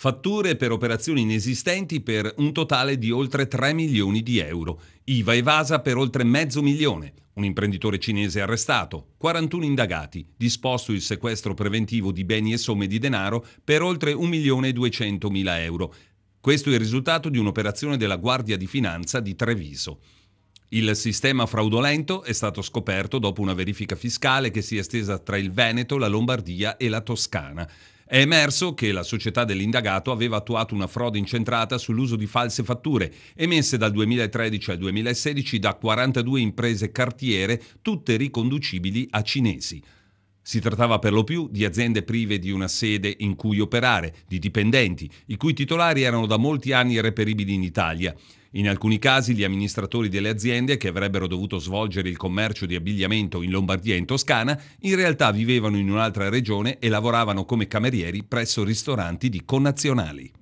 Fatture per operazioni inesistenti per un totale di oltre 3 milioni di euro. IVA evasa per oltre mezzo milione. Un imprenditore cinese arrestato. 41 indagati. Disposto il sequestro preventivo di beni e somme di denaro per oltre 1 milione e 200 mila euro. Questo è il risultato di un'operazione della Guardia di Finanza di Treviso. Il sistema fraudolento è stato scoperto dopo una verifica fiscale che si è estesa tra il Veneto, la Lombardia e la Toscana. È emerso che la società dell'indagato aveva attuato una frode incentrata sull'uso di false fatture emesse dal 2013 al 2016 da 42 imprese cartiere, tutte riconducibili a cinesi. Si trattava per lo più di aziende prive di una sede in cui operare, di dipendenti, i cui titolari erano da molti anni reperibili in Italia. In alcuni casi gli amministratori delle aziende che avrebbero dovuto svolgere il commercio di abbigliamento in Lombardia e in Toscana in realtà vivevano in un'altra regione e lavoravano come camerieri presso ristoranti di connazionali.